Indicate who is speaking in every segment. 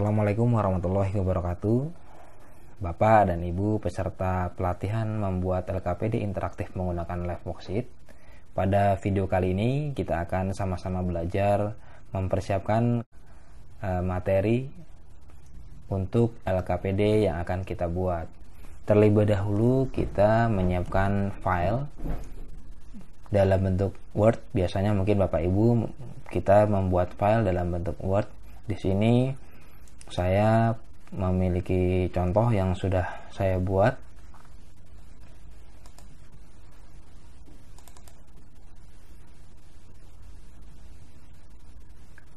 Speaker 1: Assalamualaikum warahmatullahi wabarakatuh. Bapak dan Ibu peserta pelatihan membuat LKPD interaktif menggunakan live worksheet. Pada video kali ini kita akan sama-sama belajar mempersiapkan e, materi untuk LKPD yang akan kita buat. Terlebih dahulu kita menyiapkan file dalam bentuk Word. Biasanya mungkin Bapak Ibu kita membuat file dalam bentuk Word. Di sini saya memiliki contoh yang sudah saya buat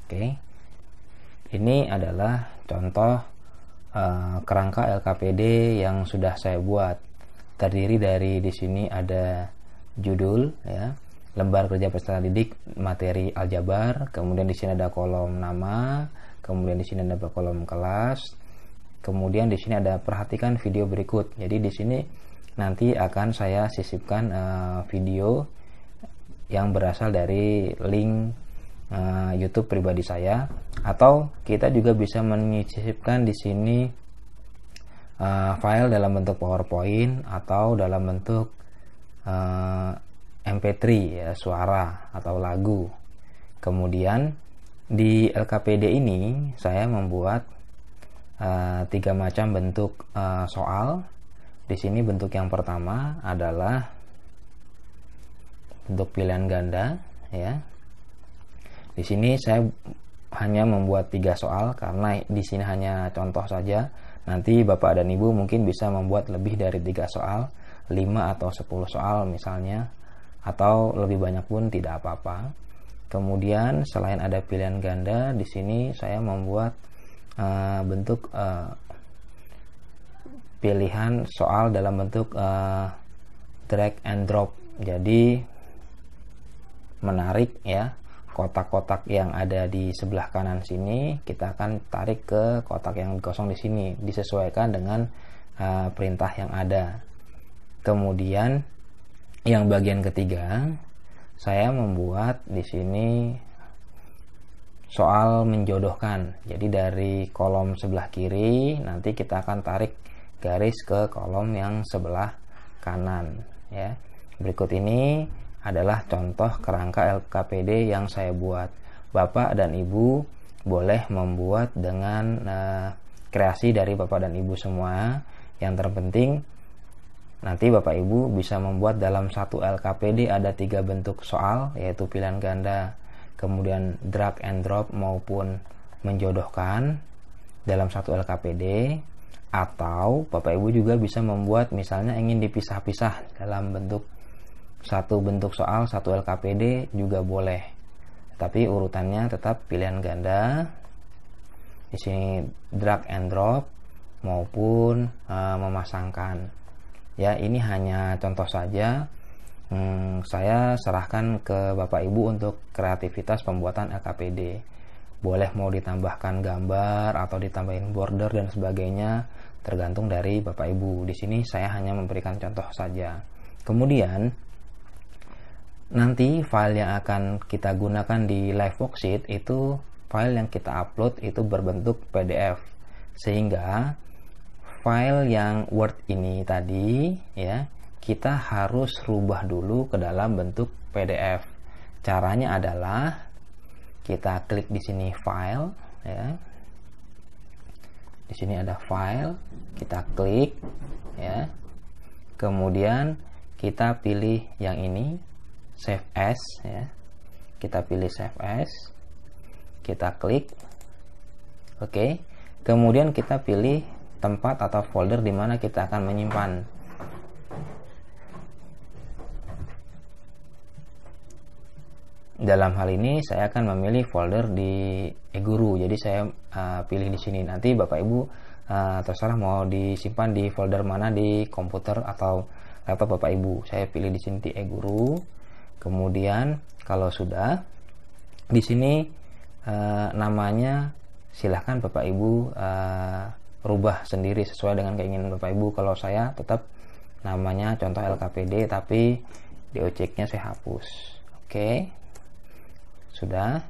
Speaker 1: Oke, ini adalah contoh uh, kerangka LKPD yang sudah saya buat. Terdiri dari di sini ada judul, ya, lembar kerja peserta didik, materi aljabar, kemudian di sini ada kolom nama, kemudian di sini ada kolom kelas kemudian di sini ada perhatikan video berikut jadi di sini nanti akan saya sisipkan uh, video yang berasal dari link uh, YouTube pribadi saya atau kita juga bisa menyisipkan di sini uh, file dalam bentuk PowerPoint atau dalam bentuk uh, MP3 ya suara atau lagu kemudian di LKPD ini saya membuat uh, tiga macam bentuk uh, soal. Di sini bentuk yang pertama adalah bentuk pilihan ganda, ya. Di sini saya hanya membuat tiga soal karena di sini hanya contoh saja. Nanti bapak dan ibu mungkin bisa membuat lebih dari tiga soal, 5 atau 10 soal misalnya, atau lebih banyak pun tidak apa-apa Kemudian selain ada pilihan ganda, di sini saya membuat uh, bentuk uh, pilihan soal dalam bentuk uh, drag and drop. Jadi menarik ya kotak-kotak yang ada di sebelah kanan sini kita akan tarik ke kotak yang kosong di sini disesuaikan dengan uh, perintah yang ada. Kemudian yang bagian ketiga saya membuat di sini soal menjodohkan. Jadi dari kolom sebelah kiri nanti kita akan tarik garis ke kolom yang sebelah kanan ya. Berikut ini adalah contoh kerangka LKPD yang saya buat. Bapak dan Ibu boleh membuat dengan eh, kreasi dari Bapak dan Ibu semua. Yang terpenting Nanti Bapak Ibu bisa membuat dalam satu LKPD ada tiga bentuk soal yaitu pilihan ganda, kemudian drag and drop maupun menjodohkan dalam satu LKPD atau Bapak Ibu juga bisa membuat misalnya ingin dipisah-pisah dalam bentuk satu bentuk soal satu LKPD juga boleh tapi urutannya tetap pilihan ganda di sini drag and drop maupun uh, memasangkan ya ini hanya contoh saja hmm, saya serahkan ke Bapak Ibu untuk kreativitas pembuatan LKPD boleh mau ditambahkan gambar atau ditambahin border dan sebagainya tergantung dari Bapak Ibu di sini saya hanya memberikan contoh saja kemudian nanti file yang akan kita gunakan di live worksheet itu file yang kita upload itu berbentuk PDF sehingga file yang Word ini tadi ya kita harus rubah dulu ke dalam bentuk PDF. Caranya adalah kita klik di sini file ya. Di sini ada file, kita klik ya. Kemudian kita pilih yang ini save as ya. Kita pilih save as. Kita klik. Oke. Kemudian kita pilih tempat atau folder di mana kita akan menyimpan. Dalam hal ini saya akan memilih folder di eGuru. Jadi saya uh, pilih di sini. Nanti Bapak Ibu uh, terserah mau disimpan di folder mana di komputer atau laptop Bapak Ibu. Saya pilih di sini di eGuru. Kemudian kalau sudah di sini uh, namanya silahkan Bapak Ibu uh, rubah sendiri sesuai dengan keinginan Bapak Ibu. Kalau saya tetap namanya contoh LKPD tapi doc nya saya hapus. Oke. Sudah.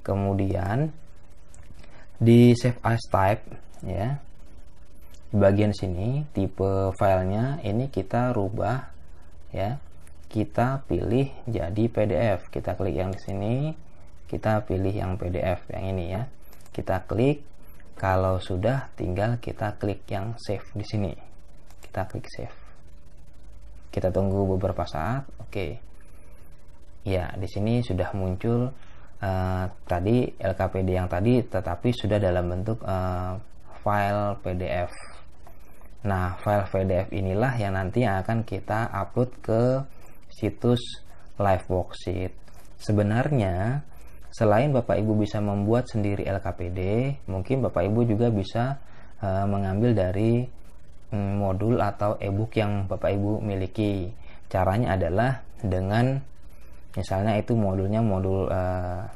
Speaker 1: Kemudian di save as type ya. Di bagian sini tipe filenya ini kita rubah ya. Kita pilih jadi PDF. Kita klik yang di sini, kita pilih yang PDF yang ini ya. Kita klik kalau sudah, tinggal kita klik yang save di sini. Kita klik save. Kita tunggu beberapa saat. Oke. Okay. Ya, di sini sudah muncul uh, tadi LKPD yang tadi, tetapi sudah dalam bentuk uh, file PDF. Nah, file PDF inilah yang nanti akan kita upload ke situs Livebox Sebenarnya Selain Bapak Ibu bisa membuat sendiri LKPD, mungkin Bapak Ibu juga bisa e, mengambil dari mm, modul atau e-book yang Bapak Ibu miliki. Caranya adalah dengan misalnya itu modulnya modul e,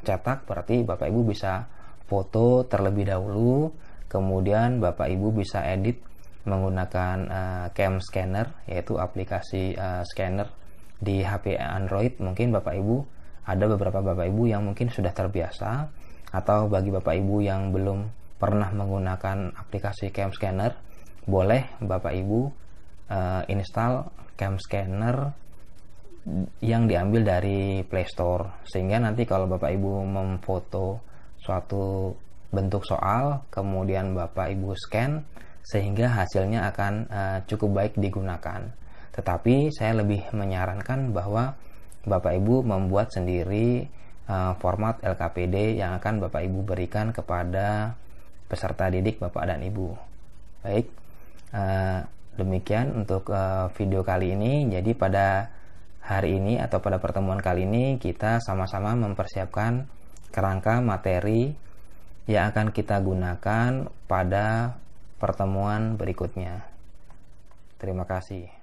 Speaker 1: cetak, berarti Bapak Ibu bisa foto terlebih dahulu, kemudian Bapak Ibu bisa edit menggunakan e, cam scanner yaitu aplikasi e, scanner di HP Android mungkin Bapak Ibu ada beberapa bapak ibu yang mungkin sudah terbiasa atau bagi bapak ibu yang belum pernah menggunakan aplikasi cam scanner boleh bapak ibu uh, install cam scanner yang diambil dari Play Store sehingga nanti kalau bapak ibu memfoto suatu bentuk soal kemudian bapak ibu scan sehingga hasilnya akan uh, cukup baik digunakan tetapi saya lebih menyarankan bahwa Bapak Ibu membuat sendiri uh, format LKPD yang akan Bapak Ibu berikan kepada peserta didik Bapak dan Ibu. Baik, uh, demikian untuk uh, video kali ini. Jadi pada hari ini atau pada pertemuan kali ini kita sama-sama mempersiapkan kerangka materi yang akan kita gunakan pada pertemuan berikutnya. Terima kasih.